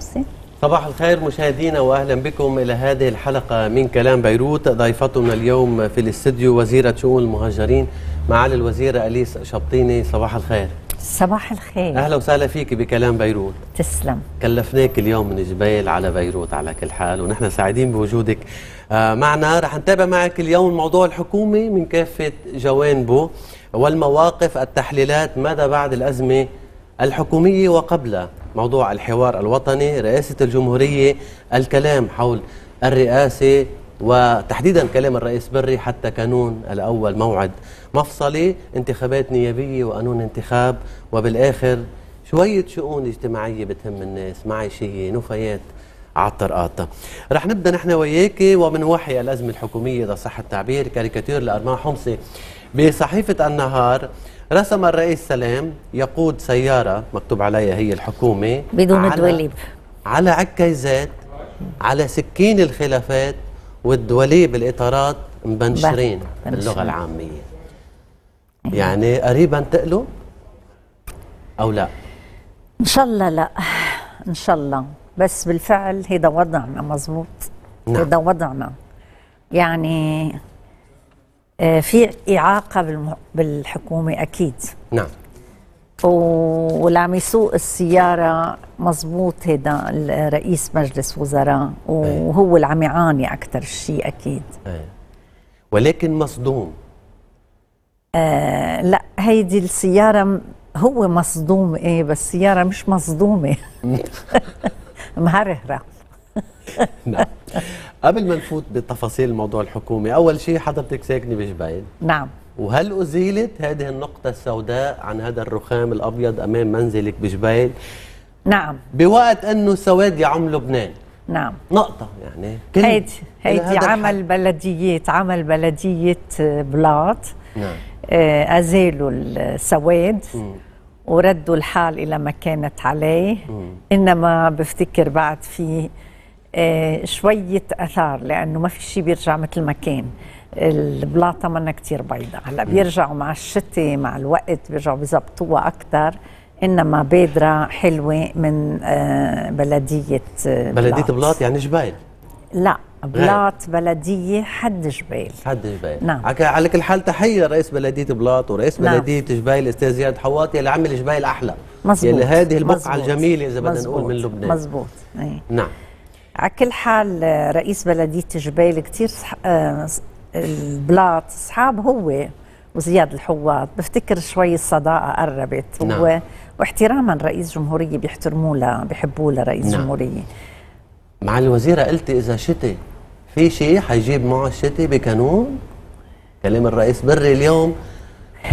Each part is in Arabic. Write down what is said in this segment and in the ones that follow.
ونص صباح الخير مشاهدينا واهلا بكم الى هذه الحلقه من كلام بيروت ضيفتنا اليوم في الاستديو وزيره شؤون المهاجرين معالي الوزيره اليس شبطيني صباح الخير صباح الخير اهلا وسهلا فيك بكلام بيروت تسلم كلفناك اليوم من جبال على بيروت على كل حال ونحن سعيدين بوجودك آه، معنا رح نتابع معك اليوم الموضوع الحكومي من كافه جوانبه والمواقف التحليلات ماذا بعد الازمه الحكومية وقبل موضوع الحوار الوطني رئاسة الجمهورية الكلام حول الرئاسة وتحديدا كلام الرئيس بري حتى كانون الأول موعد مفصلي انتخابات نيابية وقانون انتخاب وبالآخر شوية شؤون اجتماعية بتهم الناس معيشية نفايات على رح نبدأ نحن وياك ومن وحي الأزمة الحكومية إذا صح التعبير كاريكاتير لأرمان حمصي بصحيفة النهار رسم الرئيس سلام يقود سيارة مكتوب عليها هي الحكومة بدون على دوليب على عكيزات على سكين الخلافات والدوليب الإطارات مبنشرين باللغة العامية يعني قريبا تقلوا أو لا إن شاء الله لا إن شاء الله بس بالفعل هذا وضعنا مزبوط نعم. هذا وضعنا يعني آه، في إعاقة بالحكومة أكيد نعم واللي عم يسوق السيارة مضبوط هيدا رئيس مجلس وزراء إيه. وهو اللي عم يعاني أكثر شيء أكيد ايه. ولكن مصدوم آه لا هيدي السيارة هو مصدوم إيه بس السيارة مش مصدومة مهرهرة نعم قبل ما نفوت بتفاصيل الموضوع الحكومي أول شيء حضرتك ساكنة بجبيل نعم وهل أزيلت هذه النقطة السوداء عن هذا الرخام الأبيض أمام منزلك بجبيل؟ نعم بوقت أنه سواد يعم لبنان نعم نقطة يعني هيدي هيدي عمل الحق. بلديات عمل بلدية بلاط نعم آه، أزيلوا أزالوا السواد م. وردوا الحال إلى ما كانت عليه م. إنما بفتكر بعد في آه، شوية أثار لأنه ما في شيء بيرجع مثل ما كان البلاطة منا كثير بيضاء هلا بيرجعوا مع الشتاء مع الوقت بيرجعوا بيظبطوها أكثر إنما بادرة حلوة من آه، آه، بلدية بلاط. بلدية بلاط يعني جبال لا بلاط بلدية حد جبال حد جبال نعم على كل حال تحية رئيس بلدية بلاط ورئيس نعم. بلدية جبال الأستاذ زياد حواطي اللي عمل جبال أحلى مزبوط يعني هذه البقعة الجميلة إذا بدنا نقول من لبنان مزبوط أي. نعم على كل حال آه، رئيس بلديه جبيل كثير آه، البلاط صحاب هو وزياد الحواط بفتكر شوي الصداقه قربت نعم. هو واحتراما رئيس جمهوريه بيحترموه ل... بيحبوه لرئيس نعم. جمهوريه مع الوزيره قلت اذا شتي في شيء حيجيب معه الشتي بكانون كلام الرئيس بري اليوم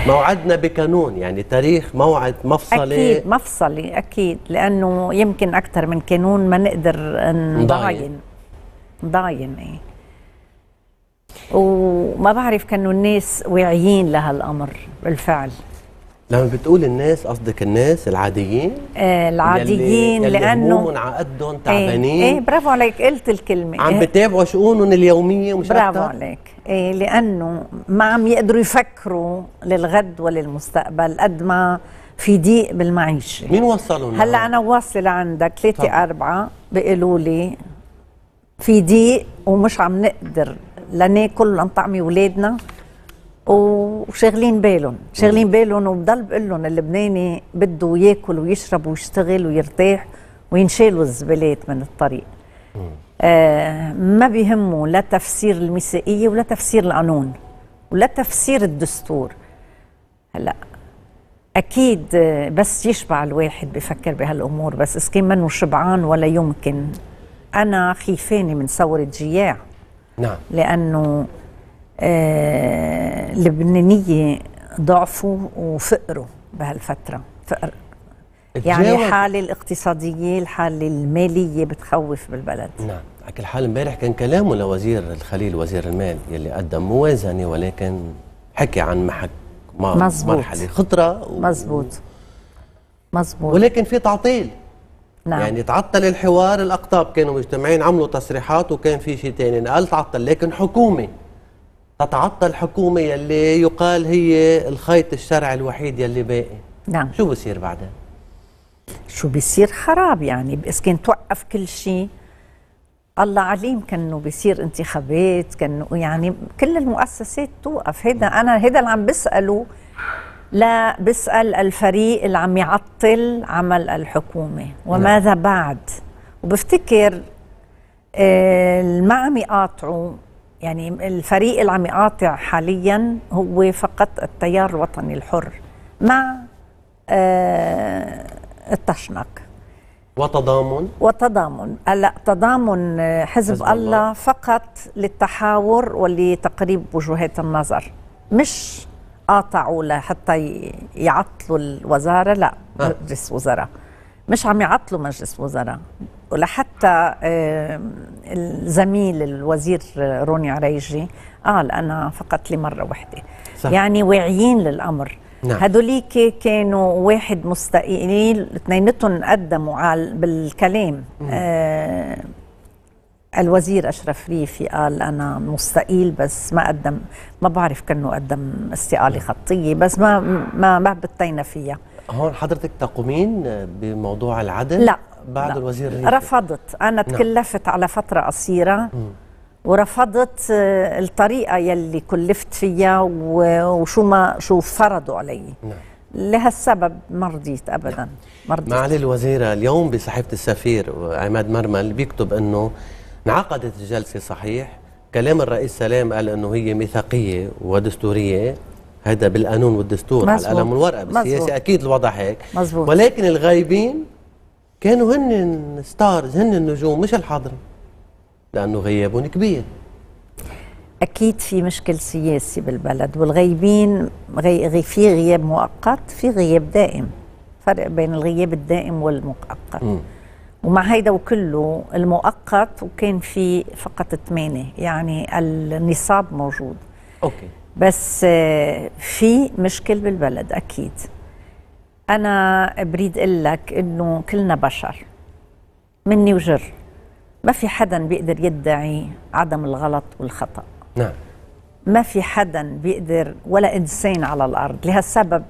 موعدنا بكانون يعني تاريخ موعد مفصلي اكيد مفصلي اكيد لانه يمكن اكثر من كانون ما نقدر نضاين نضاين ايه وما بعرف كانوا الناس واعيين لهالامر بالفعل لما بتقول الناس قصدك الناس العاديين آه العاديين اللي لانه همومهم عقدهم إيه، تعبانين ايه, ايه برافو عليك قلت الكلمه عم إيه. بتابعوا شؤونهم اليوميه ومش برافو عليك إيه، لانه ما عم يقدروا يفكروا للغد وللمستقبل قد ما في ضيق بالمعيشه مين وصلوا هلا انا واصله عندك ثلاثه اربعه بيقولوا لي في ضيق ومش عم نقدر لا ناكل ولا نطعمي اولادنا وشاغلين بالهم شاغلين بالهم وبضل بقول لهم اللبناني بده ياكل ويشرب ويشتغل ويرتاح وينشالوا الزبالات من الطريق ما بيهمه لا تفسير المسائية ولا تفسير القانون ولا تفسير الدستور هلا اكيد بس يشبع الواحد بفكر بهالامور بس اسكين منه شبعان ولا يمكن انا خيفانه من ثوره جياع نعم لانه آه اللبنانية ضعفوا وفقروا بهالفتره فقر يعني الحالة الاقتصادية الحالة المالية بتخوف بالبلد نعم على كل حال امبارح كان كلامه لوزير الخليل وزير المال يلي قدم موازنة ولكن حكي عن محك مزبوط. مرحلة خطرة و... مزبوط مزبوط ولكن في تعطيل نعم. يعني تعطل الحوار الأقطاب كانوا مجتمعين عملوا تصريحات وكان في شيء ثاني قال تعطل لكن حكومة تتعطل حكومة يلي يقال هي الخيط الشرعي الوحيد يلي باقي نعم شو بصير بعدها؟ شو بيصير خراب يعني بس كان توقف كل شيء الله عليم كانه بيصير انتخابات كانه يعني كل المؤسسات توقف هيدا انا هيدا اللي عم بساله لا بسال الفريق اللي عم يعطل عمل الحكومه وماذا نعم. بعد وبفتكر اللي آه، ما عم يقاطعوا يعني الفريق اللي عم يقاطع حاليا هو فقط التيار الوطني الحر مع آه التشنق وتضامن وتضامن هلا تضامن آه، حزب, حزب الله, الله فقط للتحاور ولتقريب وجهات النظر مش قاطعوا لحتى يعطلوا الوزاره لا أه. مجلس وزراء مش عم يعطلوا مجلس وزراء ولحتى الزميل الوزير آه، روني عريجي قال انا فقط لمره واحده يعني واعيين للامر نعم. هدوليك كانوا واحد مستقيلين اثنينتهم قدموا على بالكلام آه الوزير اشرف ريفي قال انا مستقيل بس ما قدم ما بعرف كانه قدم استقاله نعم. خطيه بس ما ما ما بتينا فيها هون حضرتك تقومين بموضوع العدل لا بعد لا. الوزير ريفي رفضت انا نعم. تكلفت نعم. على فتره قصيره مم. ورفضت آه، الطريقه يلي كلفت فيها وشو ما شو فرضوا علي نعم. لهالسبب ما رضيت ابدا نعم. ما رضيت معالي الوزيره اليوم بصحيفه السفير عماد مرمل بيكتب انه انعقدت الجلسه صحيح كلام الرئيس سلام قال انه هي ميثاقيه ودستوريه هذا بالقانون والدستور مزبوط. على القلم والورقه بالسياسه اكيد الوضع هيك مزبوط. ولكن الغايبين كانوا هن ستارز هن النجوم مش الحاضرين لأنه غياب كبير أكيد في مشكل سياسي بالبلد والغايبين غي... في غياب مؤقت في غياب دائم فرق بين الغياب الدائم والمؤقت م. ومع هيدا وكله المؤقت وكان في فقط ثمانية يعني النصاب موجود أوكي. بس آه، في مشكل بالبلد أكيد أنا بريد أقول لك إنه كلنا بشر مني وجر ما في حدا بيقدر يدعي عدم الغلط والخطأ نعم ما في حدا بيقدر ولا إنسان على الأرض لهالسبب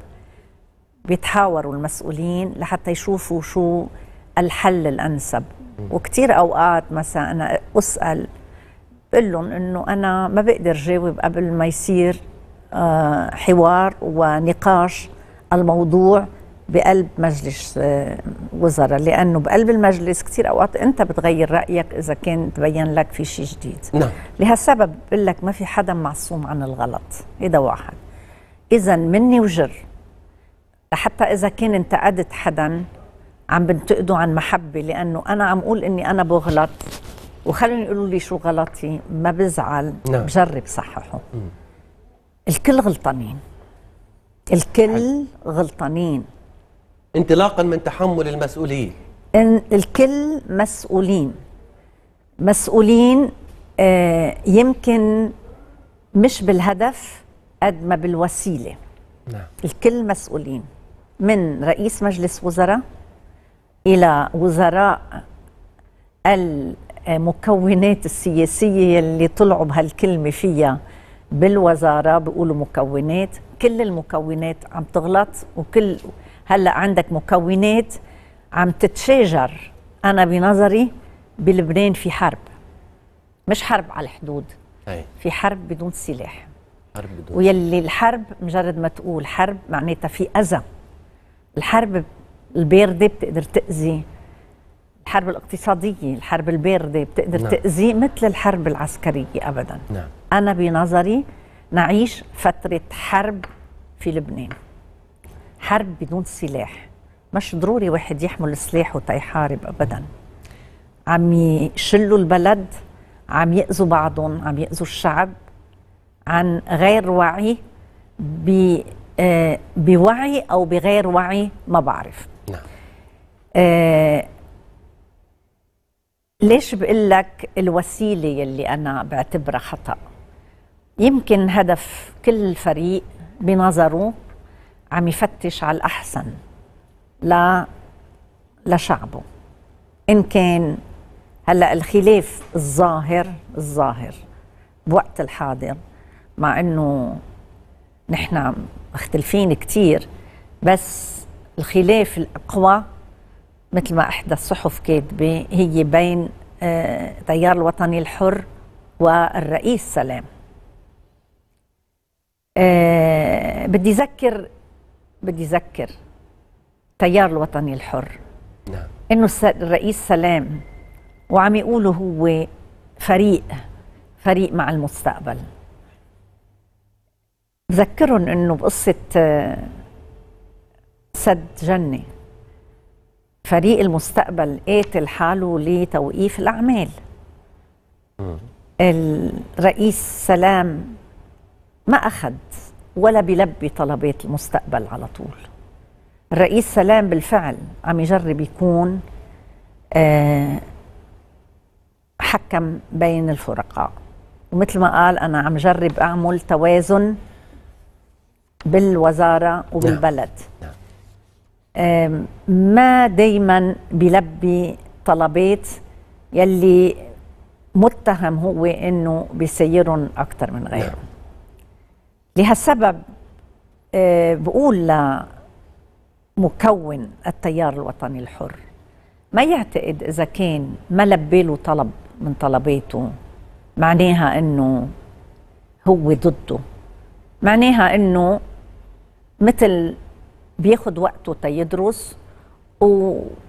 بيتحاوروا المسؤولين لحتى يشوفوا شو الحل الأنسب وكثير أوقات مثلا أنا أسأل بقول لهم إنه أنا ما بقدر جاوب قبل ما يصير آه، حوار ونقاش الموضوع بقلب مجلس آه، وزراء لانه بقلب المجلس كثير اوقات انت بتغير رايك اذا كان تبين لك في شيء جديد نعم لهالسبب بقول لك ما في حدا معصوم عن الغلط هيدا واحد اذا مني وجر حتى اذا كان انتقدت حدا عم بنتقده عن محبه لانه انا عم اقول اني انا بغلط وخلوني يقولوا لي شو غلطي ما بزعل نعم. بجرب صححه الكل غلطانين الكل حل. غلطانين انطلاقا من تحمل المسؤولين إن الكل مسؤولين مسؤولين آه يمكن مش بالهدف قد ما بالوسيله نعم. الكل مسؤولين من رئيس مجلس وزراء الى وزراء المكونات السياسيه اللي طلعوا بهالكلمه فيها بالوزاره بيقولوا مكونات كل المكونات عم تغلط وكل هلا عندك مكونات عم تتشاجر انا بنظري بلبنان في حرب مش حرب على الحدود أي. في حرب بدون سلاح حرب بدون ويلي الحرب مجرد ما تقول حرب معناتها في اذى الحرب البارده بتقدر تاذي الحرب الاقتصاديه الحرب البارده بتقدر نعم. تاذي مثل الحرب العسكريه ابدا نعم. انا بنظري نعيش فتره حرب في لبنان حرب بدون سلاح مش ضروري واحد يحمل سلاح وتيحارب ابدا عم يشلوا البلد عم يأذوا بعضهم عم يأذوا الشعب عن غير وعي ب آه، بوعي او بغير وعي ما بعرف نعم آه ليش بقول لك الوسيله يلي انا بعتبرها خطا يمكن هدف كل فريق بنظره عم يفتش على الأحسن ل لشعبه إن كان هلا الخلاف الظاهر الظاهر بوقت الحاضر مع إنه نحن مختلفين كتير بس الخلاف الأقوى مثل ما إحدى الصحف كاتبة هي بين آه، تيار الوطني الحر والرئيس سلام أه بدي أذكر بدي أذكر تيار الوطني الحر نعم إنه الرئيس سلام وعم يقولوا هو فريق فريق مع المستقبل بذكرهم إنه بقصة آه، سد جنة فريق المستقبل قاتل حاله لتوقيف الأعمال الرئيس سلام ما أخذ ولا بيلبي طلبات المستقبل على طول الرئيس سلام بالفعل عم يجرب يكون آه، حكم بين الفرقاء ومثل ما قال أنا عم جرب أعمل توازن بالوزارة وبالبلد نعم. نعم. آه، ما دايما بيلبي طلبات يلي متهم هو انه بيسيرهم اكثر من غيره نعم. لهالسبب آه، بقول لمكون التيار الوطني الحر ما يعتقد إذا كان ما لبي له طلب من طلباته معناها أنه هو ضده معناها أنه مثل بياخد وقته تيدرس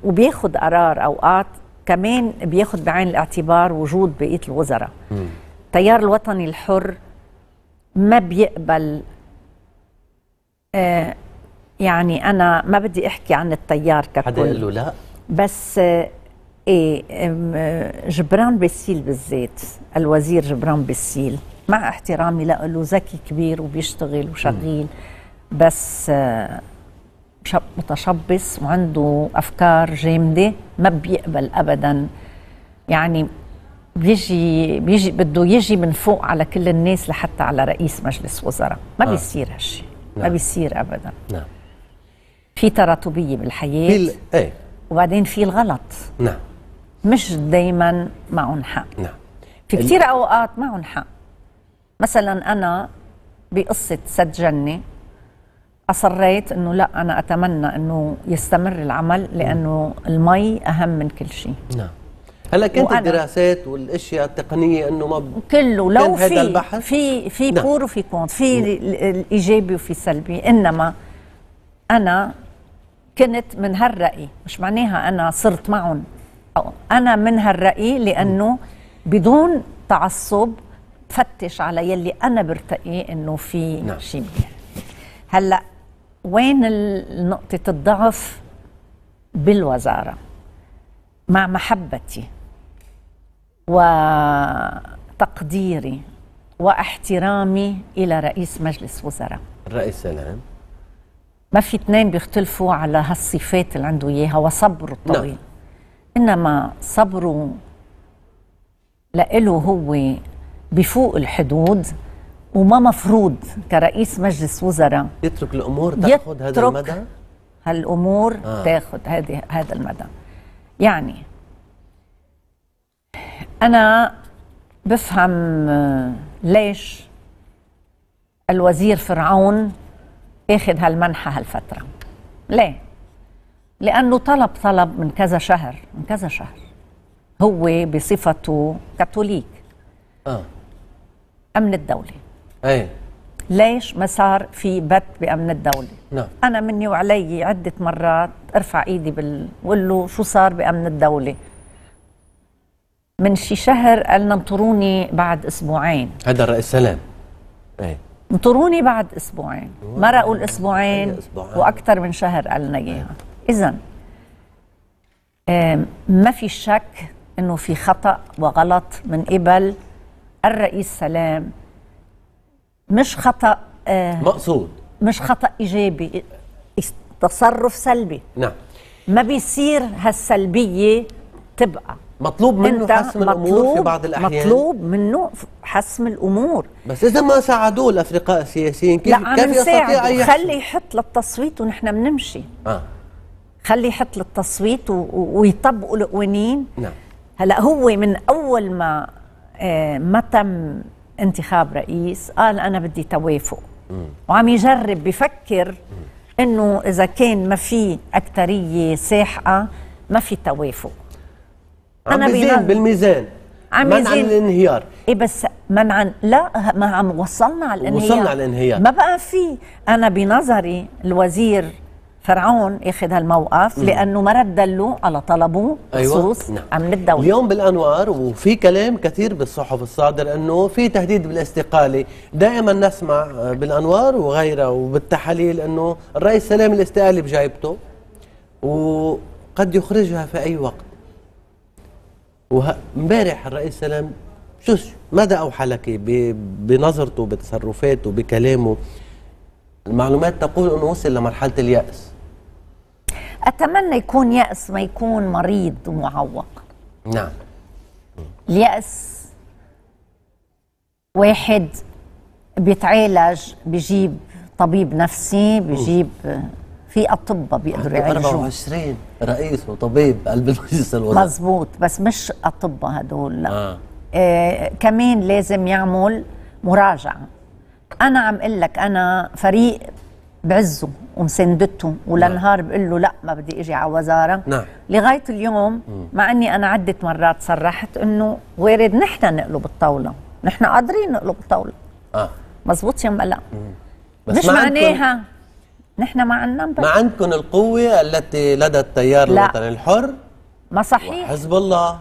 وبياخد قرار أوقات كمان بياخد بعين الاعتبار وجود بقية الوزراء التيار الوطني الحر ما بيقبل آه، يعني انا ما بدي احكي عن التيار ككل حدا قال له لا بس آه، إيه، آه، جبران بسيل بالذات الوزير جبران بسيل مع احترامي له ذكي كبير وبيشتغل وشغيل بس متشبث وعنده افكار جامده ما بيقبل ابدا يعني بيجي بيجي بده يجي من فوق على كل الناس لحتى على رئيس مجلس وزراء ما آه. بيصير هالشيء نعم. ما بيصير ابدا نعم في تراتبيه بالحياه بال... ايه وبعدين في الغلط نعم مش دائما معهم حق نعم في كثير ال... اوقات معهم حق مثلا انا بقصه سد جنه اصريت انه لا انا اتمنى انه يستمر العمل لانه المي اهم من كل شيء نعم هلا كانت الدراسات والاشياء التقنيه انه ما كله لو في في في نعم. بور وفي كونت في نعم. الايجابي وفي سلبي انما انا كنت من هالراي مش معناها انا صرت معهم انا من هالراي لانه نعم. بدون تعصب بفتش على يلي انا برتقي انه في نعم. شيء هلا وين نقطه الضعف بالوزاره مع محبتي وتقديري واحترامي الى رئيس مجلس وزراء الرئيس نعم ما في اثنين بيختلفوا على هالصفات اللي عنده اياها وصبره الطويل نعم. انما صبره لإله هو بفوق الحدود وما مفروض كرئيس مجلس وزراء يترك الامور تاخذ هذا المدى هالامور آه. تاخذ هذه هذا المدى يعني أنا بفهم آه، ليش الوزير فرعون اخذ هالمنحة هالفترة ليه؟ لأنه طلب طلب من كذا شهر من كذا شهر هو بصفته كاثوليك آه. أمن الدولة أي ليش ما صار في بت بأمن الدولة نعم. أنا مني وعلي عدة مرات أرفع إيدي بال... له شو صار بأمن الدولة من شي شهر قال انطروني بعد اسبوعين هذا الرئيس سلام ايه انطروني بعد اسبوعين مرقوا الاسبوعين واكثر من شهر قال لنا إيه. اياها اذا ما في شك انه في خطا وغلط من قبل الرئيس سلام مش خطا آه، مقصود مش خطا ايجابي تصرف سلبي نعم ما بيصير هالسلبيه تبقى مطلوب منه انت حسم الامور في بعض الاحيان مطلوب منه حسم الامور بس اذا ما ساعدوه الافرقاء السياسيين كيف لا كيف يستطيع ان خلي يحط للتصويت ونحن بنمشي اه خلي يحط للتصويت ويطبقوا القوانين نعم هلا هو من اول ما آه، ما تم انتخاب رئيس قال انا بدي توافق وعم يجرب بفكر انه اذا كان ما في اكثريه ساحقه ما في توافق عم بيزين بالميزان عم عن الانهيار ايه بس منعا لا ما عم وصلنا على الانهيار وصلنا على الانهيار ما بقى في انا بنظري الوزير فرعون اخذ هالموقف لانه ما رد له على طلبه أيوة. بخصوص أيوة. نعم. امن الدوله اليوم بالانوار وفي كلام كثير بالصحف الصادر انه في تهديد بالاستقاله دائما نسمع بالانوار وغيرها وبالتحاليل انه الرئيس سلام الاستقاله بجيبته وقد يخرجها في اي وقت وامبارح الرئيس سلام شو ماذا اوحى لك بنظرته بتصرفاته بكلامه المعلومات تقول انه وصل لمرحله الياس اتمنى يكون ياس ما يكون مريض ومعوق نعم الياس واحد بيتعالج بجيب طبيب نفسي بجيب في اطباء بيقدروا يعالجوه 24 رئيس وطبيب قلب المجلس الوزاري مظبوط بس مش اطباء هدول لا آه. آه كمان لازم يعمل مراجعه انا عم اقول لك انا فريق بعزه ومساندته ولنهار بقول له لا ما بدي اجي على وزاره نعم. لغايه اليوم م. مع اني انا عده مرات صرحت انه وارد نحن نقلب الطاوله نحن قادرين نقلب الطاوله اه مزبوط يا ملا مش معناها نحن ما عندنا ما عندكم القوة التي لدى التيار الوطني الحر ما صحيح حزب الله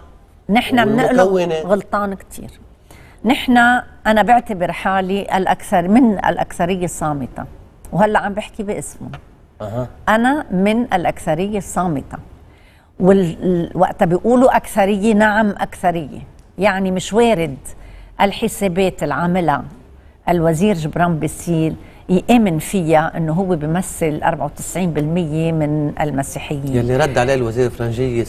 نحن بنقلب غلطان كثير نحن أنا بعتبر حالي الأكثر من الأكثرية الصامتة وهلا عم بحكي باسمه أه. أنا من الأكثرية الصامتة وقتها بيقولوا أكثرية نعم أكثرية يعني مش وارد الحسابات اللي عاملها الوزير جبران بسيل يامن فيها انه هو بيمثل 94% من المسيحيين يلي رد عليه الوزير الفرنجي 6%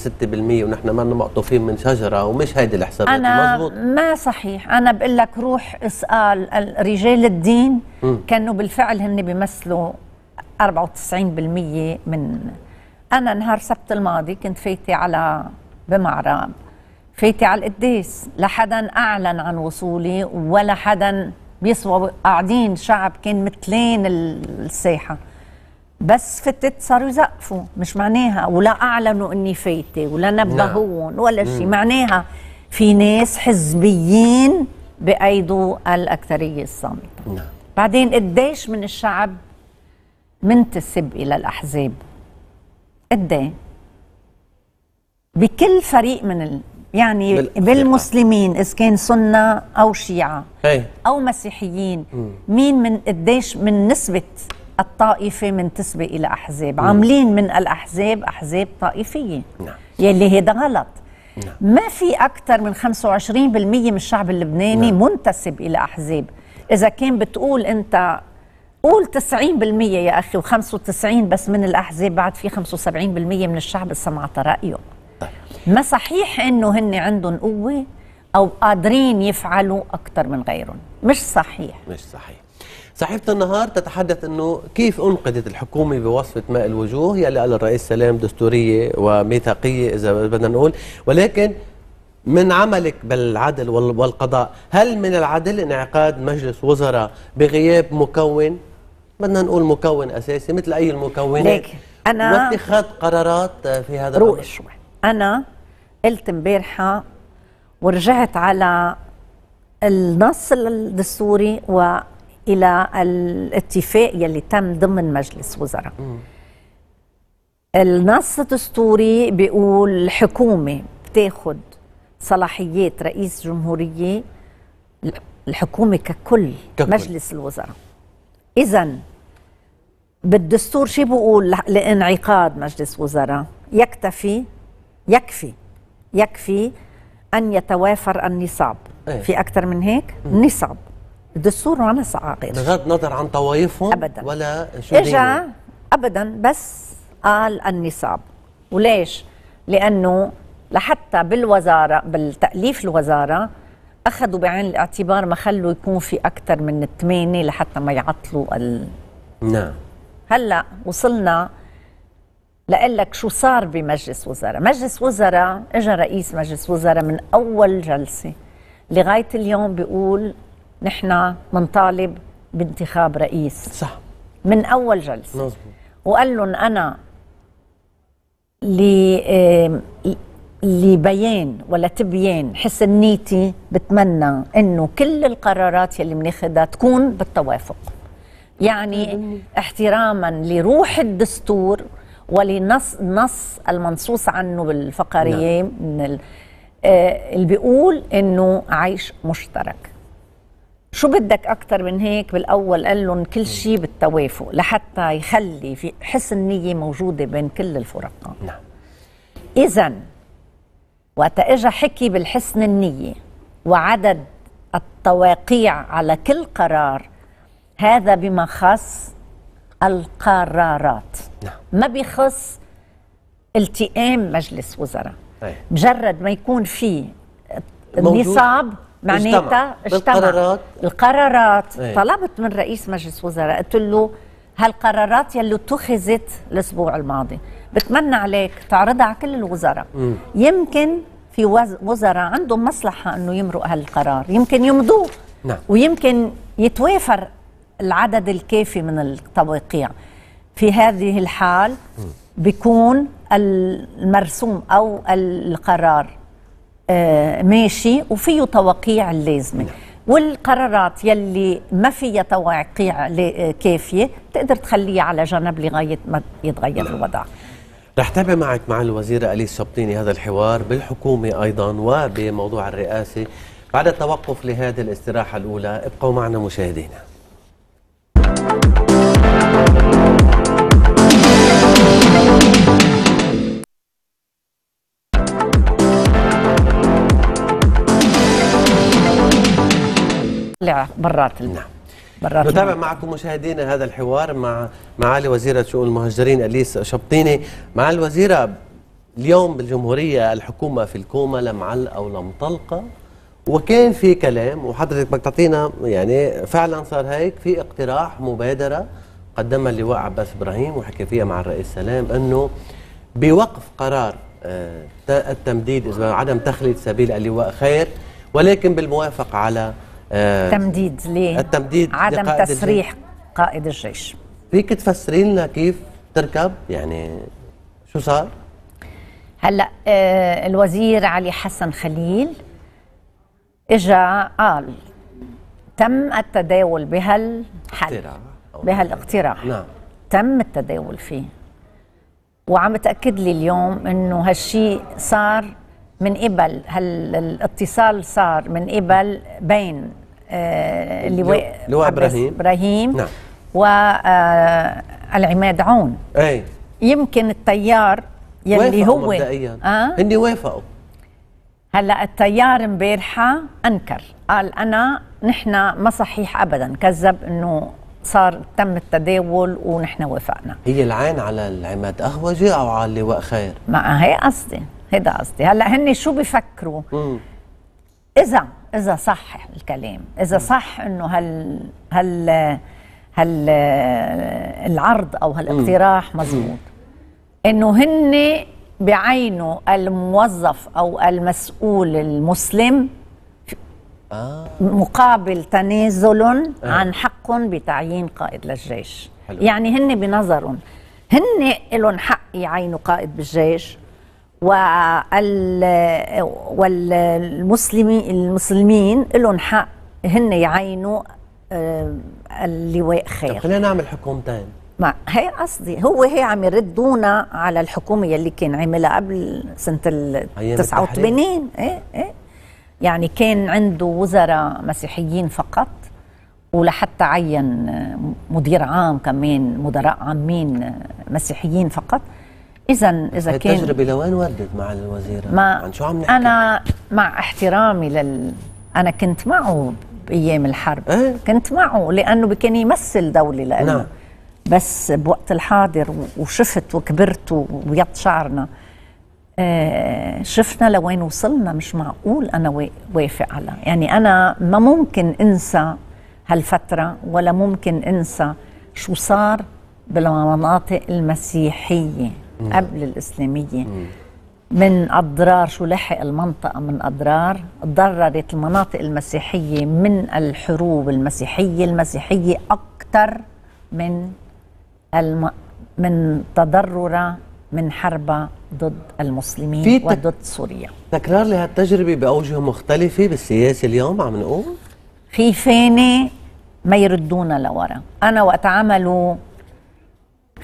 ونحن ما مقطوفين من شجره ومش هيدي الحسابات انا مزبوط. ما صحيح انا بقول لك روح اسال رجال الدين م. كانوا بالفعل هن بيمثلوا 94% من انا نهار سبت الماضي كنت فايته على بمعرب فايتة على القديس لا حدا أعلن عن وصولي ولا حدا بيسوا قاعدين شعب كان متلين الساحه بس فتت صاروا يزقفوا مش معناها ولا اعلنوا اني فايته ولا نبهوهم نعم. ولا شيء معناها في ناس حزبيين بايدوا الاكثريه الصامته نعم. بعدين قديش من الشعب منتسب الى الاحزاب قد بكل فريق من ال... يعني بالمسلمين اذا كان سنه او شيعه أي. او مسيحيين مين من قديش من نسبه الطائفه منتسبه الى احزاب عاملين من الاحزاب احزاب طائفيه نعم. يلي هيدا غلط نعم. ما في اكثر من 25% من الشعب اللبناني نعم. منتسب الى احزاب اذا كان بتقول انت قول 90% يا اخي و95 بس من الاحزاب بعد في 75% من الشعب سمعت رايه ما صحيح انه هن عندهم قوه او قادرين يفعلوا اكثر من غيرهم مش صحيح مش صحيح صحيفة النهار تتحدث انه كيف انقذت الحكومة بوصفة ماء الوجوه يلي قال الرئيس سلام دستورية وميثاقية اذا بدنا نقول ولكن من عملك بالعدل والقضاء هل من العدل انعقاد مجلس وزراء بغياب مكون بدنا نقول مكون اساسي مثل اي المكونات انا واتخاذ قرارات في هذا الامر شوي انا قلت امبارحه ورجعت على النص الدستوري والى الاتفاق يلي تم ضمن مجلس وزراء النص الدستوري بيقول الحكومه بتاخد صلاحيات رئيس جمهوريه الحكومه ككل, ككل. مجلس الوزراء اذا بالدستور شو بيقول لانعقاد مجلس وزراء يكتفي يكفي يكفي أن يتوافر النصاب أيه؟ في أكثر من هيك مم. نصاب الدستور ولا صعاقير بغض النظر عن طوائفهم أبدا ولا شو إجا أبدا بس قال النصاب وليش؟ لأنه لحتى بالوزارة بالتأليف الوزارة أخذوا بعين الاعتبار ما خلوا يكون في أكثر من ثمانيه لحتى ما يعطلوا ال... نعم هلا وصلنا لقلك شو صار بمجلس وزراء مجلس وزراء اجى رئيس مجلس وزراء من أول جلسة لغاية اليوم بيقول نحن منطالب بانتخاب رئيس صح من أول جلسة مزبوط. وقال لهم أنا ل لبيان ولا تبيان حسن نيتي بتمنى انه كل القرارات يلي بناخذها تكون بالتوافق يعني احتراما لروح الدستور ولنص نص المنصوص عنه بالفقريه نعم. من ال... آه اللي بيقول انه عيش مشترك شو بدك اكثر من هيك بالاول قال لهم كل شيء بالتوافق لحتى يخلي في حسن نيه موجوده بين كل الفرقاء نعم اذا وقت اجى حكي بالحسن النيه وعدد التواقيع على كل قرار هذا بما خص القرارات نعم. ما بيخص التئام مجلس وزراء مجرد ما يكون في نصاب معناتها اجتمع القرارات القرارات طلبت من رئيس مجلس وزراء قلت له هالقرارات يلي اتخذت الاسبوع الماضي بتمنى عليك تعرضها على كل الوزراء يمكن في وزراء عندهم مصلحه انه يمرق هالقرار يمكن يمضوه نعم. ويمكن يتوافر العدد الكافي من التوقيع في هذه الحال بيكون المرسوم أو القرار آه، ماشي وفيه توقيع اللازمه نعم. والقرارات يلي ما فيها توقيع آه، كافيه بتقدر تخليها على جنب لغايه ما يتغير نعم. الوضع رح تابع معك مع الوزيرة أليس شبطيني هذا الحوار بالحكومة أيضا وبموضوع الرئاسة بعد التوقف لهذه الاستراحة الأولى ابقوا معنا مشاهدينا متقلعه برات نعم برات نتابع معكم مشاهدينا هذا الحوار مع معالي وزيره شؤون المهجرين اليس شبطيني مع الوزيره اليوم بالجمهوريه الحكومه في الكومه لم عل او لم طلقة وكان في كلام وحضرتك بدك تعطينا يعني فعلا صار هيك في اقتراح مبادره قدمها اللواء عباس ابراهيم وحكى فيها مع الرئيس سلام انه بوقف قرار آه، التمديد عدم تخليد سبيل اللواء خير ولكن بالموافقه على آه، تمديد ليه؟ التمديد عدم تسريح الجيش. قائد الجيش فيك تفسري لنا كيف تركب يعني شو صار؟ هلا آه، الوزير علي حسن خليل اجا قال تم التداول بهالحل بهالاقتراح نعم تم التداول فيه وعم تاكد لي اليوم انه هالشيء صار من قبل هالاتصال صار من قبل بين آه، اللواء لواء ابراهيم ابراهيم نعم والعماد آه، عون اي يمكن التيار يلي هو مبدئيا آه؟ هن وافقوا هلا التيار امبارحه انكر قال انا نحن ما صحيح ابدا كذب انه صار تم التداول ونحن وافقنا هي العين على العماد اهوجي او على اللواء خير ما هي قصدي هيدا قصدي هلا هن شو بفكروا مم. اذا اذا صح الكلام اذا صح انه هال هال هال العرض او هالاقتراح مزبوط انه هن بعينه الموظف او المسؤول المسلم آه. مقابل تنازل آه. عن حق بتعيين قائد للجيش حلو. يعني هن بنظرهم هن لهم حق يعينوا قائد بالجيش والمسلمين المسلمين لهم حق هن يعينوا آه، اللواء خير خلينا نعمل حكومتين ما هي قصدي هو هي عم يردونا على الحكومه يلي كان عملها قبل سنه ال 89 ايه ايه يعني كان عنده وزراء مسيحيين فقط ولحتى عين مدير عام كمان مدراء عامين مسيحيين فقط اذا اذا كان التجربه لوين ودت مع الوزيره؟ ما عن شو عم نحكي؟ انا مع احترامي لل انا كنت معه بايام الحرب إيه؟ كنت معه لانه كان يمثل دوله لانه نعم. بس بوقت الحاضر وشفت وكبرت وبيض شعرنا آه شفنا لوين وصلنا مش معقول انا وافق على يعني انا ما ممكن انسى هالفتره ولا ممكن انسى شو صار بالمناطق المسيحيه قبل الإسلامية مم. من أضرار شو لحق المنطقة من أضرار ضررت المناطق المسيحية من الحروب المسيحية المسيحية أكثر من الم... من تضررة من حربها ضد المسلمين في تك... وضد سوريا تكرار لهالتجربة بأوجه مختلفة بالسياسة اليوم عم نقول خيفانة ما يردونا لورا أنا وقت عملوا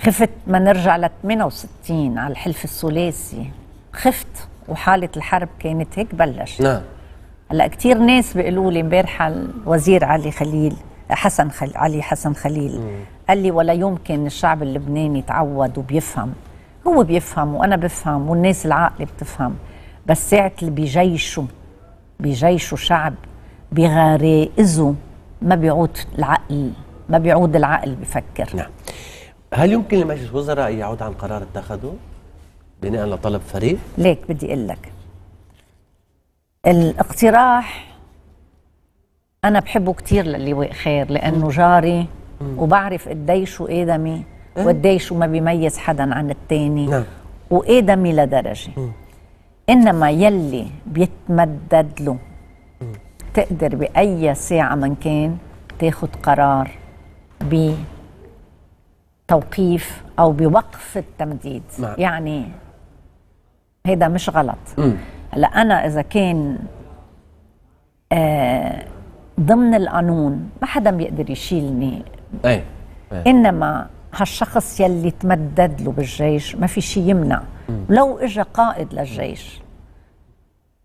خفت ما نرجع ل 68 على الحلف الثلاثي خفت وحاله الحرب كانت هيك بلشت نعم هلا كثير ناس بيقولوا لي امبارحه الوزير علي خليل حسن خل... علي حسن خليل مم. قال لي ولا يمكن الشعب اللبناني يتعود وبيفهم هو بيفهم وانا بفهم والناس العاقله بتفهم بس ساعه اللي بجيشه بجيشه شعب بغرائزه ما بيعود العقل ما بيعود العقل بفكر نعم هل يمكن لمجلس الوزراء يعود عن قرار اتخذه بناء على طلب فريق؟ ليك بدي اقول لك الاقتراح انا بحبه كثير للواء خير لانه جاري وبعرف قديش شو ادمي إيه؟ وقديش ما بيميز حدا عن الثاني نعم وادمي لدرجه انما يلي بيتمدد له تقدر باي ساعه من كان تاخذ قرار ب توقيف او بوقف التمديد نعم. يعني هيدا مش غلط هلا انا اذا كان آه ضمن القانون ما حدا بيقدر يشيلني أي. أي. انما هالشخص يلي تمدد له بالجيش ما في شيء يمنع مم. لو اجى قائد للجيش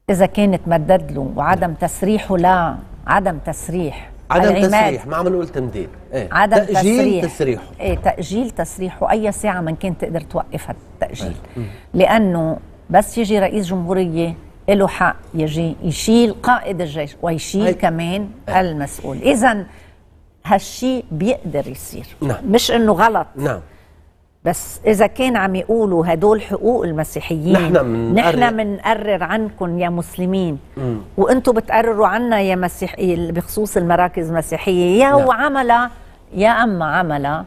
اذا كان تمدد له وعدم تسريحه لا عدم تسريح عدم تسريح ما عم نقول تمديد ايه؟ عدم تأجيل تسريح. تسريحه ايه تأجيل تسريحه أي ساعة من كان تقدر توقف التأجيل ايه. لأنه بس يجي رئيس جمهورية له حق يجي يشيل قائد الجيش ويشيل ايه. كمان ايه. المسؤول إذا هالشيء بيقدر يصير نعم. مش انه غلط نعم بس إذا كان عم يقولوا هدول حقوق المسيحيين نحن بنقرر منقرر عنكم يا مسلمين وأنتم بتقرروا عنا يا مسيحي بخصوص المراكز المسيحية يا هو نعم. عمل يا أما عمل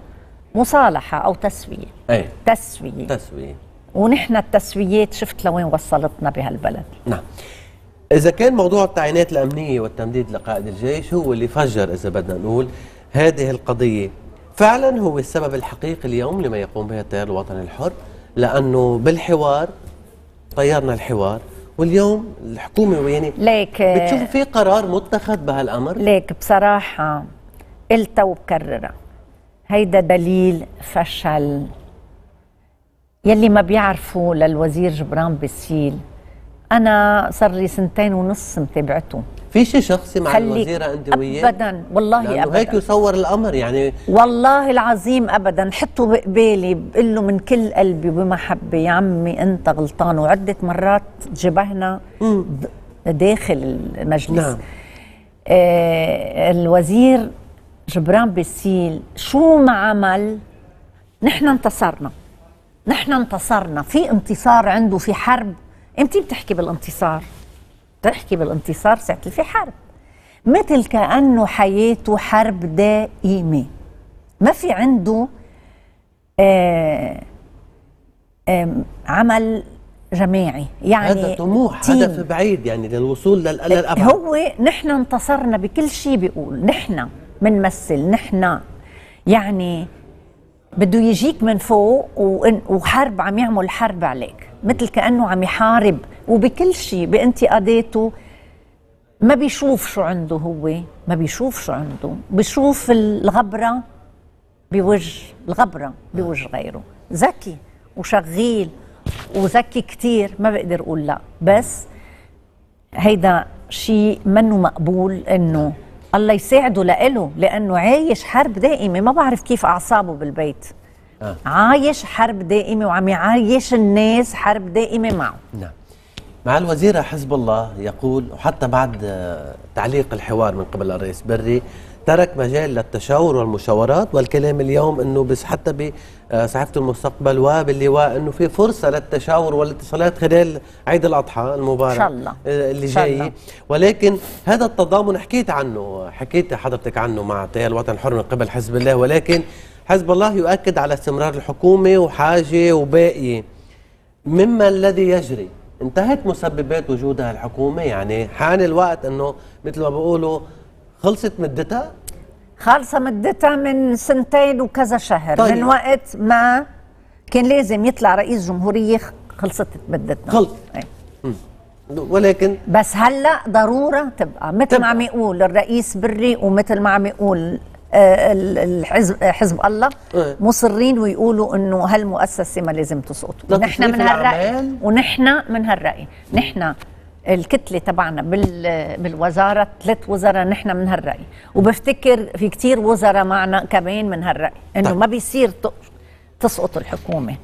مصالحة أو تسوية أي. تسوية تسوية ونحن التسويات شفت لوين وصلتنا بهالبلد نعم إذا كان موضوع التعيينات الأمنية والتمديد لقائد الجيش هو اللي فجر إذا بدنا نقول هذه القضية فعلا هو السبب الحقيقي اليوم لما يقوم به التيار الوطني الحر لانه بالحوار طيرنا الحوار واليوم الحكومه ويعني ليك آه، بتشوف في قرار متخذ بهالامر ليك بصراحه قلتها وبكررها هيدا دليل فشل يلي ما بيعرفوا للوزير جبران بسيل انا صار لي سنتين ونص متابعته في شيء شخصي مع الوزيره انت وياه ابدا والله ابدا هيك يصور الامر يعني والله العظيم ابدا حطه بقبالي بقول له من كل قلبي وبمحبه يا عمي انت غلطان وعده مرات جبهنا داخل المجلس نعم. آه الوزير جبران باسيل شو ما عمل نحن انتصرنا نحن انتصرنا في انتصار عنده في حرب امتى بتحكي بالانتصار تحكي بالانتصار ساعة في حرب مثل كأنه حياته حرب دائمة ما في عنده آآ آه، آآ عمل جماعي يعني هذا طموح هدف بعيد يعني للوصول للأبعد إيه، هو نحن انتصرنا بكل شيء بيقول نحن بنمثل نحن يعني بده يجيك من فوق وحرب عم يعمل حرب عليك مثل كأنه عم يحارب وبكل شيء بانتقاداته ما بيشوف شو عنده هو ما بيشوف شو عنده بيشوف الغبرة بوجه الغبرة بوجه غيره ذكي وشغيل وذكي كثير ما بقدر أقول لا بس هيدا شيء منه مقبول انه الله يساعده لإله لانه عايش حرب دائمه ما بعرف كيف اعصابه بالبيت آه. عايش حرب دائمه وعم يعايش الناس حرب دائمه معه نعم مع الوزيرة حزب الله يقول وحتى بعد تعليق الحوار من قبل الرئيس بري ترك مجال للتشاور والمشاورات والكلام اليوم انه بس حتى بصحيفه آه، المستقبل وباللواء انه في فرصه للتشاور والاتصالات خلال عيد الاضحى المبارك ان شاء الله آه، اللي جاي ولكن هذا التضامن حكيت عنه حكيت حضرتك عنه مع تيار الوطن الحر من قبل حزب الله ولكن حزب الله يؤكد على استمرار الحكومه وحاجه وباقيه مما الذي يجري انتهت مسببات وجودها الحكومه يعني حان الوقت انه مثل ما بيقولوا خلصت مدتها خالصه مدتها من سنتين وكذا شهر طيب. من وقت ما كان لازم يطلع رئيس جمهوريه خلصت مدتنا خلص ولكن إيه. ولكن بس هلا ضروره تبقى مثل ما عم يقول الرئيس بري ومثل ما عم يقول الحزب حزب الله إيه. مصرين ويقولوا انه هالمؤسسه ما لازم تسقط ونحن من هالراي ونحن من هالراي نحن الكتله تبعنا بالوزاره ثلاث وزراء نحن من هالراي وبفتكر في كثير وزراء معنا كمان من هالراي انه طيب. ما بيصير تسقط الحكومه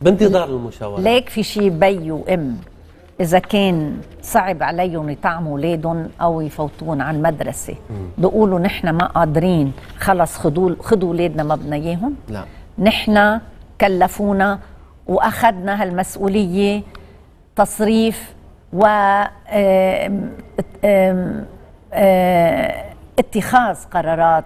بانتظار المشاوره ليك في شيء بي وام إذا كان صعب عليهم يطعموا أولادهم أو يفوتون على المدرسة بيقولوا نحن ما قادرين خلص خدوا خدوا أولادنا ما بدنا إياهم لا نحن كلفونا وأخذنا هالمسؤولية تصريف و اتخاذ قرارات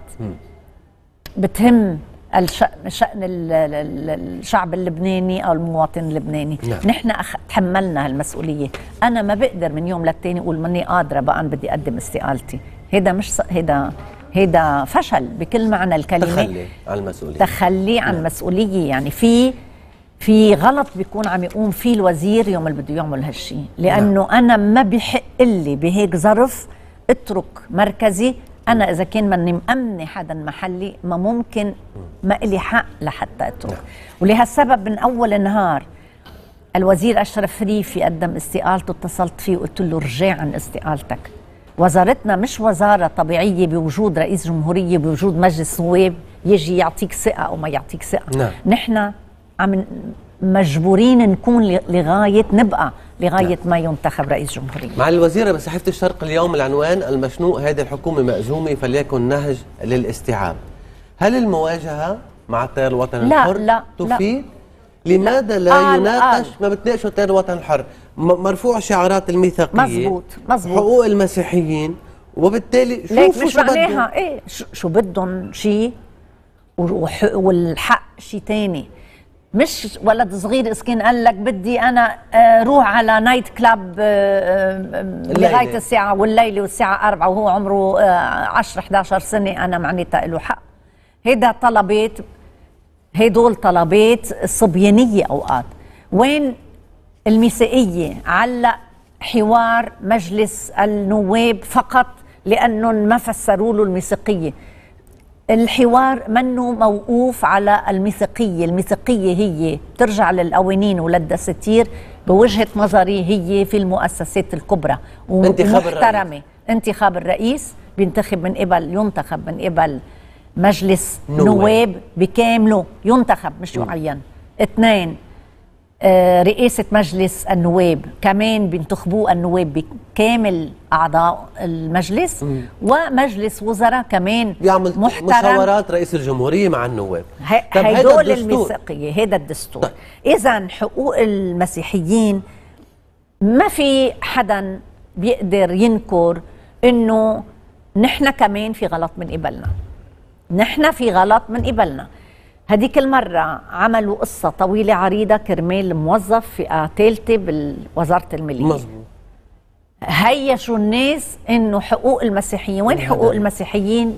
بتهم الشأن شأن الشعب اللبناني أو المواطن اللبناني نعم. نحن أخ... تحملنا هالمسؤولية أنا ما بقدر من يوم للتاني أقول مني قادرة بقى أنا بدي أقدم استقالتي هيدا مش هيدا هيدا فشل بكل معنى الكلمة تخلي عن المسؤولية تخلي عن نعم. المسؤولية مسؤولية يعني في في غلط بيكون عم يقوم فيه الوزير يوم اللي بده يعمل هالشيء لأنه نعم. أنا ما بحق لي بهيك ظرف اترك مركزي انا اذا كان ماني مامنه حدا محلي ما ممكن ما الي حق لحتى اترك نعم. ولهالسبب من اول نهار الوزير اشرف ريفي قدم استقالته اتصلت فيه وقلت له رجع عن استقالتك وزارتنا مش وزاره طبيعيه بوجود رئيس جمهوريه بوجود مجلس نواب يجي يعطيك ثقه او ما يعطيك ثقه نعم. نحن عم مجبورين نكون لغايه نبقى لغايه نعم. ما ينتخب رئيس جمهوريه. مع الوزيره بصحيفه الشرق اليوم العنوان المشنوق هذه الحكومه مأزومه فليكن نهج للاستيعاب. هل المواجهه مع التيار الوطني الحر لا تفيد؟ لا لماذا لا, لا آه، آه، يناقش آه. ما بتناقشوا التيار الوطني الحر؟ مرفوع شعارات الميثاقيه مزبوط مزبوط حقوق المسيحيين وبالتالي شوفوا شو بدهم ايه شو بدهم شيء والحق شيء ثاني مش ولد صغير اسكين قال لك بدي انا آه، روح على نايت كلاب لغايه الساعه والليله والساعه 4 وهو عمره 10 آه، 11 سنه انا معناتها له حق هيدا طلبات هدول طلبات صبيانيه اوقات وين المسائيه علق حوار مجلس النواب فقط لانهم ما فسروا له الميثاقيه الحوار منه موقوف على الميثاقية الميثاقية هي ترجع للقوانين وللدستير بوجهة نظري هي في المؤسسات الكبرى ومحترمة انتخاب الرئيس بينتخب من قبل ينتخب من قبل مجلس نواب, نواب بكامله ينتخب مش يعين اثنين آه، رئاسة مجلس النواب كمان بينتخبوه النواب بكامل أعضاء المجلس م. ومجلس وزراء كمان بيعمل محترم مشاورات رئيس الجمهورية مع النواب هدول الميثاقية هذا الدستور طيب. إذا حقوق المسيحيين ما في حدا بيقدر ينكر إنه نحن كمان في غلط من قبلنا نحن في غلط من قبلنا هديك المرة عملوا قصة طويلة عريضة كرمال موظف فئة ثالثة بالوزارة المالية مظبوط هيشوا الناس انه حقوق المسيحيين وين حقوق المسيحيين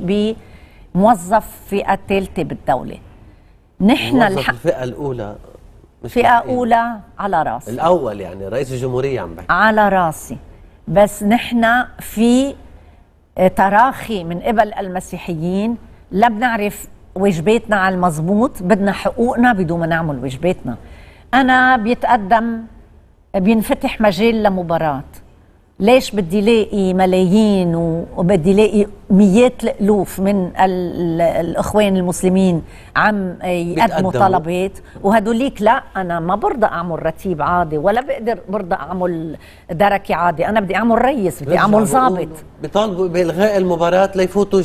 بموظف فئة ثالثة بالدولة نحن الحق الفئة الأولى مش فئة محقين. أولى على راسي الأول يعني رئيس الجمهورية عم بحكي على راسي بس نحن في تراخي من قبل المسيحيين لا بنعرف واجباتنا على المضبوط بدنا حقوقنا بدون ما نعمل واجباتنا انا بيتقدم بينفتح مجال لمباراه ليش بدي لاقي ملايين وبدي لاقي مئات الالوف من الاخوان المسلمين عم يقدموا طلبات وهدوليك لا انا ما برضى اعمل رتيب عادي ولا بقدر برضى اعمل دركي عادي انا بدي اعمل رئيس بدي اعمل ظابط بيطالبوا بالغاء المباراه ليفوتوا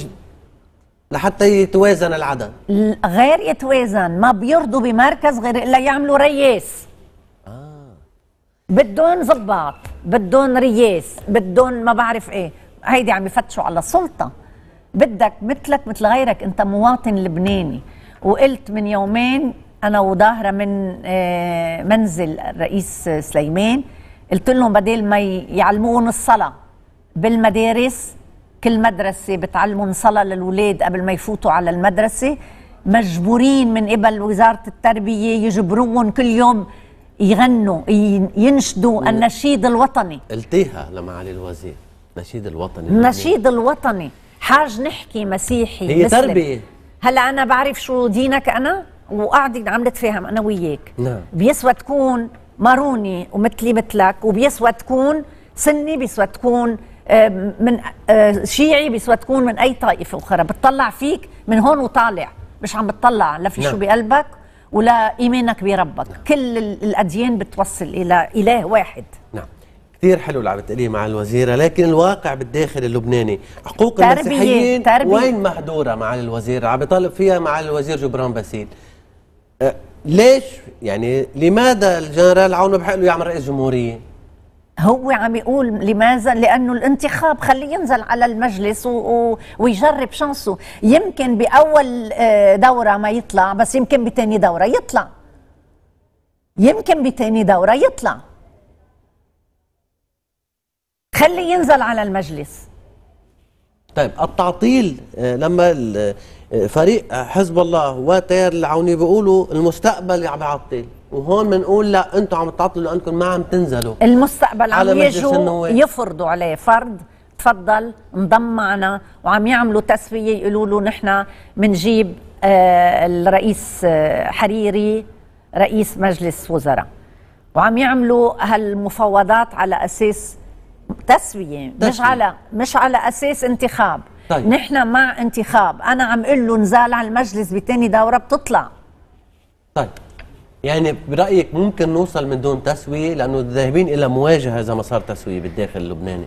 لحتى يتوازن العدد غير يتوازن ما بيرضوا بمركز غير الا يعملوا رياس آه. بدهم ضباط بدهم رياس بدهم ما بعرف ايه هيدي عم يفتشوا على السلطه بدك مثلك مثل غيرك انت مواطن لبناني وقلت من يومين انا وظاهره من آه، منزل الرئيس سليمان قلت لهم بدل ما يعلمون الصلاه بالمدارس كل مدرسه بتعلمهم صلاه للولاد قبل ما يفوتوا على المدرسه مجبورين من قبل وزاره التربيه يجبروهم كل يوم يغنوا ينشدوا النشيد الوطني قلتيها لمعالي الوزير النشيد الوطني النشيد الوطني حاج نحكي مسيحي هي مسلم. تربيه هلا انا بعرف شو دينك انا وقعدي عم نتفاهم انا وياك نعم بيسوى تكون ماروني ومثلي مثلك وبيسوى تكون سني بيسوى تكون آه، من آه، شيعي بس تكون من اي طائفه اخرى بتطلع فيك من هون وطالع مش عم بتطلع لا في شو نعم. بقلبك ولا ايمانك بربك نعم. كل الاديان بتوصل الى اله واحد نعم كثير حلو اللي عم تقوليه مع الوزيره لكن الواقع بالداخل اللبناني حقوق تربية المسيحيين تربية وين مهدوره مع الوزيره عم بطالب فيها مع الوزير جبران باسيل أه ليش يعني لماذا الجنرال عون بحق له يعمل رئيس جمهوريه هو عم يقول لماذا؟ لأنه الانتخاب خليه ينزل على المجلس و... و... ويجرب شانسه يمكن بأول آه، دورة ما يطلع بس يمكن بتاني دورة يطلع يمكن بتاني دورة يطلع خليه ينزل على المجلس طيب التعطيل آه، لما آه، فريق حزب الله وتيار العوني بيقولوا المستقبل عم يعطل يعني وهون بنقول لا انتم عم تعطلوا لانكم ما عم تنزلوا المستقبل عم يجوا يفرضوا عليه فرض تفضل انضم معنا وعم يعملوا تسويه يقولوا له نحن بنجيب آه، الرئيس آه، حريري رئيس مجلس وزراء وعم يعملوا هالمفاوضات على اساس تسويه مش على مش على اساس انتخاب طيب. نحن مع انتخاب انا عم اقول له نزال على المجلس بتاني دوره بتطلع طيب يعني برايك ممكن نوصل من دون تسويه لانه ذاهبين الى مواجهه اذا ما صار تسويه بالداخل اللبناني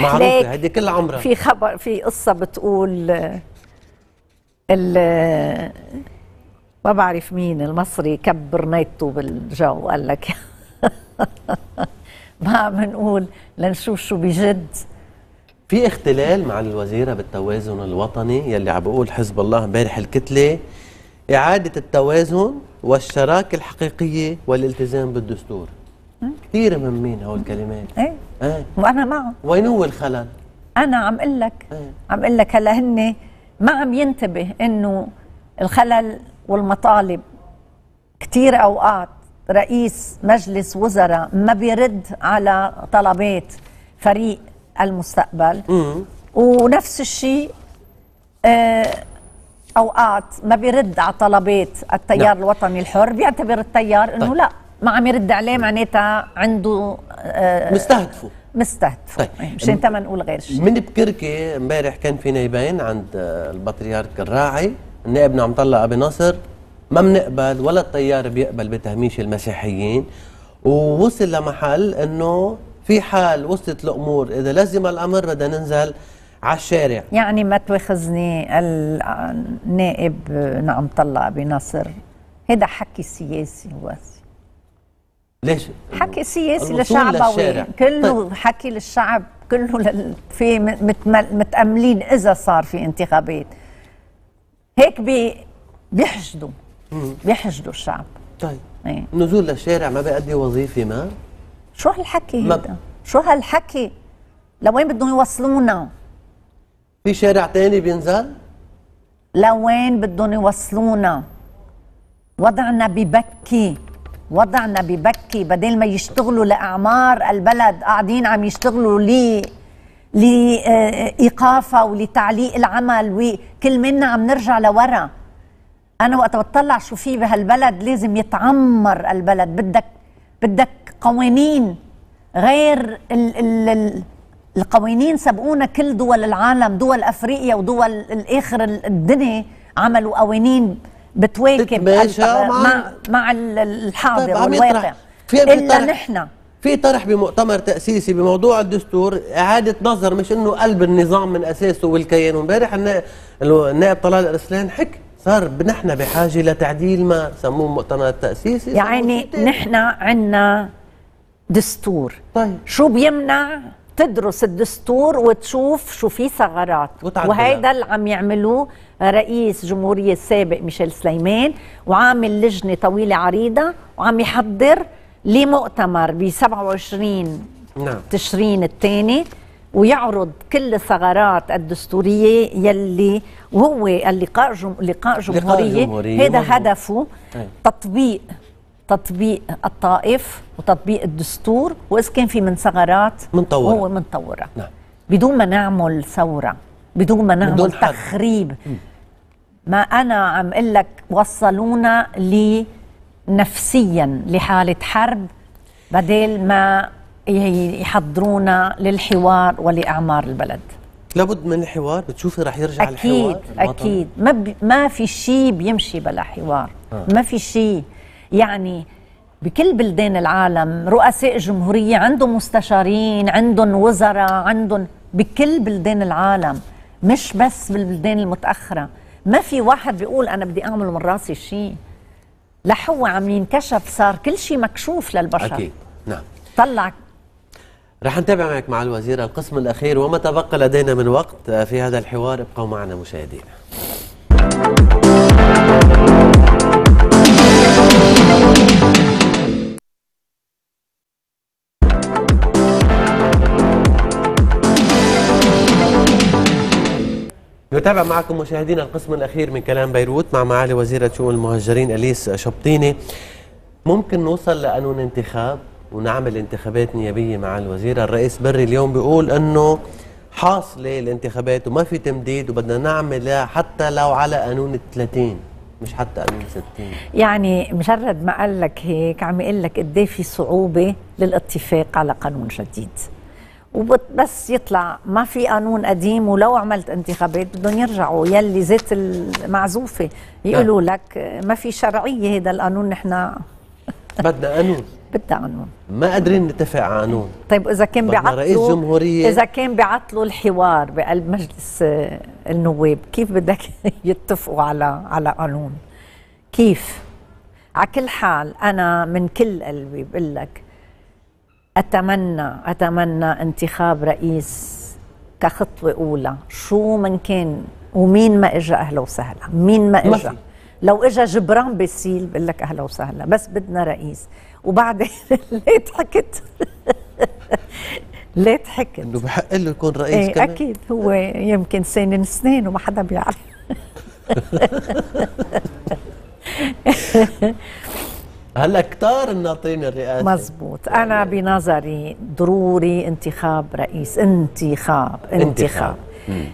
معروفه هذه كل عمرها في خبر في قصه بتقول ال ما بعرف مين المصري كبر نيته بالجو قال لك ما عم نقول لنشوف شو بجد في اختلال مع الوزيره بالتوازن الوطني يلي عم بقول حزب الله امبارح الكتله اعاده التوازن والشراكه الحقيقيه والالتزام بالدستور كثير مهمين هول الكلمات ايه ايه وانا معهم وين هو الخلل؟ انا عم اقول لك ايه؟ عم اقول لك هلا هن ما عم ينتبه انه الخلل والمطالب كثير اوقات رئيس مجلس وزراء ما بيرد على طلبات فريق المستقبل ونفس الشيء آه اوقات ما بيرد على طلبات التيار نعم. الوطني الحر بيعتبر التيار انه طيب. لا ما عم يرد عليه معناتها عنده آه مستهدفه مستهدفه طيب. إيه، مشان ما نقول غير شيء من بكركي امبارح كان في نايبين عند البطريرك الراعي النائب نعم طلع ابي نصر ما بنقبل ولا التيار بيقبل بتهميش المسيحيين ووصل لمحل انه في حال وصلت الامور اذا لزم الامر بدنا ننزل على الشارع يعني ما تواخذني النائب نعم طلع بنصر هذا حكي سياسي واسي ليش حكي سياسي لشعبوي كله طيب. حكي للشعب كله لل... في متاملين اذا صار في انتخابات هيك بي... بيحشدوا بيحشدوا الشعب طيب ايه؟ نزول للشارع ما بيأدي وظيفه ما شو هالحكي هيدا؟ شو هالحكي لوين بدهم يوصلونا في شارع تاني بينزل لوين بدهم يوصلونا وضعنا ببكي وضعنا ببكي بدل ما يشتغلوا لاعمار البلد قاعدين عم يشتغلوا لي لإيقافة آه، آه، ولتعليق العمل وكل منا عم نرجع لورا أنا وقت بتطلع شو في بهالبلد لازم يتعمر البلد بدك بدك قوانين غير ال ال ال القوانين سبقونا كل دول العالم دول افريقيا ودول الاخر الدنيا عملوا قوانين بتواكب طيب، آه، مع مع, مع الحاضر طيب والواقع الا نحن في طرح بمؤتمر تأسيسي بموضوع الدستور إعادة نظر مش إنه قلب النظام من أساسه والكيان وامبارح النائب طلال ارسلان حكي صار نحن بحاجة لتعديل ما سموه مؤتمر تأسيسي يعني نحن عندنا دستور طيب شو بيمنع تدرس الدستور وتشوف شو في ثغرات وهيدا اللي عم يعملوه رئيس جمهورية السابق ميشيل سليمان وعامل لجنة طويلة عريضة وعم يحضر لمؤتمر ب 27 نعم. تشرين الثاني ويعرض كل الثغرات الدستورية يلي وهو اللقاء جم... لقاء جمهورية هذا هدفه تطبيق تطبيق الطائف وتطبيق الدستور وإذا كان في من ثغرات منطورة هو منطورة نعم. بدون ما نعمل ثورة بدون ما نعمل بدون تخريب م. ما أنا عم أقول لك وصلونا لي نفسيا لحالة حرب بدل ما يحضرونا للحوار ولإعمار البلد لابد من الحوار بتشوفي رح يرجع أكيد الحوار أكيد أكيد ما, ما في شيء بيمشي بلا حوار آه. ما في شيء يعني بكل بلدان العالم رؤساء جمهورية عندهم مستشارين عندهم وزراء عندهم بكل بلدان العالم مش بس بالبلدان المتأخرة ما في واحد بيقول أنا بدي أعمل من راسي شيء لحو عم ينكشف صار كل شيء مكشوف للبشر أكيد نعم طلع رح نتابع معك مع الوزيرة القسم الأخير وما تبقى لدينا من وقت في هذا الحوار ابقوا معنا مشاهدينا نتابع معكم مشاهدينا القسم الأخير من كلام بيروت مع معالي وزيرة شؤون المهجرين أليس شبطيني ممكن نوصل لقانون انتخاب ونعمل انتخابات نيابية مع الوزيرة الرئيس بري اليوم بيقول أنه حاصلة الانتخابات وما في تمديد وبدنا نعملها حتى لو على قانون 30 مش حتى قانون 60 يعني مجرد ما قال لك هيك عم يقول لك قد إيه في صعوبه للاتفاق على قانون جديد وبس يطلع ما في قانون قديم ولو عملت انتخابات بدهم يرجعوا يلي زيت المعزوفه يقولوا نعم. لك ما في شرعيه هذا القانون نحن بدنا قانون بدها قانون ما قادرين نتفق على قانون طيب اذا كان بعطلوا جمهوريه اذا كان بعطلوا الحوار بقلب مجلس آه، النواب كيف بدك يتفقوا على على قانون كيف على كل حال انا من كل قلبي بقول لك أتمنى أتمنى انتخاب رئيس كخطوة أولى شو من كان ومين ما اجى أهلا وسهلا مين ما اجى لو اجى جبران بيسيل بقول لك أهلا وسهلا بس بدنا رئيس وبعدين ليه ضحكت ليه ضحكت انه بحق له يكون رئيس ايه كمان اكيد هو يمكن سنه سنين وما حدا بيعرف هلا كتار الناطرين الرئاسه مزبوط انا يعني. بنظري ضروري انتخاب رئيس انتخاب انتخاب, انتخاب.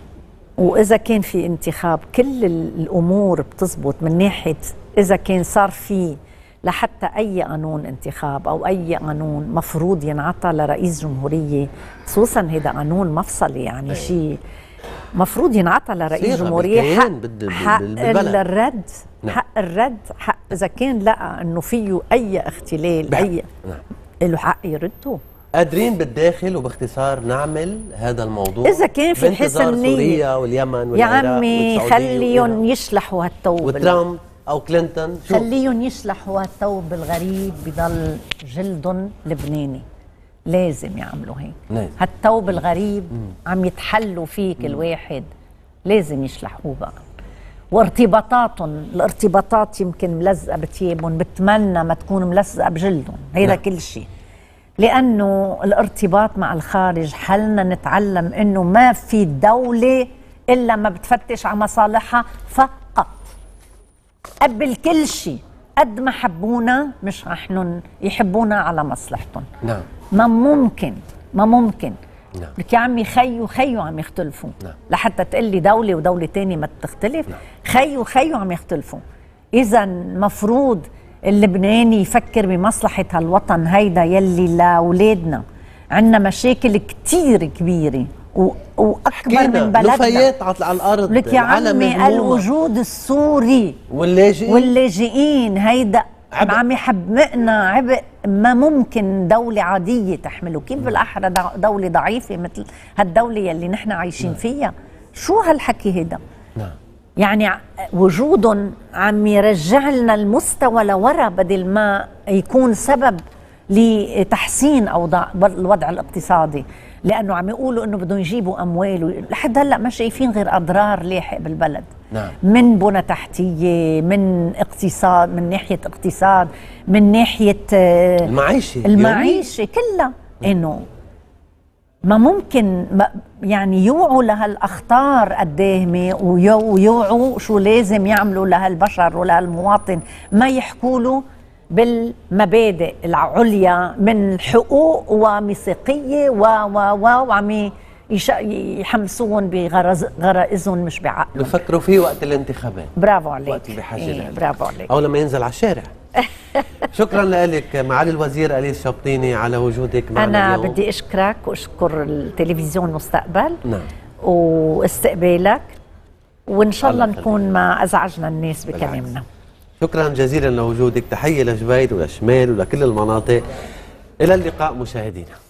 واذا كان في انتخاب كل الامور بتزبط من ناحيه اذا كان صار في لحتى اي قانون انتخاب او اي قانون مفروض ينعطى لرئيس جمهوريه خصوصا هذا قانون مفصلي يعني شيء مفروض ينعطى لرئيس جمهوريه حق, حق الرد نعم. حق الرد حق اذا كان لقى انه فيه اي اختلال بحق. اي نعم. له حق يرده قادرين بالداخل وباختصار نعمل هذا الموضوع اذا كان في الحسن سوريا واليمن والعراق يا عمي خليهم يشلحوا هالتوبه وترامب او كلينتون خليهم يشلحوا هالثوب الغريب بضل جلد لبناني لازم يعملوا هيك نعم. هالثوب الغريب عم يتحلوا فيك الواحد لازم يشلحوه بقى وارتباطات الارتباطات يمكن ملزقه بثيابهم بتمنى ما تكون ملزقه بجلدهم هيدا نعم. كل شيء لانه الارتباط مع الخارج حلنا نتعلم انه ما في دوله الا ما بتفتش على مصالحها فقط قبل كل شيء قد ما حبونا مش رح يحبونا على مصلحتهم نعم ما ممكن ما ممكن نعم. لك يا عمي خي وخيو عم يختلفوا نعم. لحتى تقول لي دولة ودولة تانية ما بتختلف نعم. خي وخيو عم يختلفوا إذا مفروض اللبناني يفكر بمصلحة هالوطن هيدا يلي لأولادنا عندنا مشاكل كتير كبيرة و... واكبر من بلدنا نفايات على الارض لك يا عمي الوجود السوري واللاجئين واللاجئين هيدا عبء. عم يحمقنا عبء ما ممكن دولة عادية تحمله كيف بالأحرى نعم. دولة ضعيفة مثل هالدولة يلي نحن عايشين نعم. فيها شو هالحكي هيدا نعم. يعني وجودهم عم يرجع لنا المستوى لورا بدل ما يكون سبب لتحسين اوضاع الوضع الاقتصادي لانه عم يقولوا انه بدهم يجيبوا اموال لحد هلا ما شايفين غير اضرار لاحق بالبلد نعم. من بنى تحتيه من اقتصاد من ناحيه اقتصاد من ناحيه آه، المعيشه المعيشه يومي. كلها نعم. انه ما ممكن ما يعني يوعوا لهالاخطار الداهمه ويوعوا شو لازم يعملوا لهالبشر ولهالمواطن ما يحكوا له بالمبادئ العليا من حقوق وميثاقيه و و و وعم يحمسون بغرائزهم مش بعقلهم بفكروا فيه وقت الانتخابات برافو عليك وقت بحاجه إيه برافو عليك او لما ينزل على الشارع شكرا لك معالي الوزير اليس شبطيني على وجودك معنا انا اليوم. بدي اشكرك واشكر التلفزيون مستقبل نعم واستقبالك وان شاء الله نكون ما ازعجنا الناس بكلامنا شكرا جزيلا لوجودك تحيه لجبيل ولشمال ولكل المناطق الى اللقاء مشاهدينا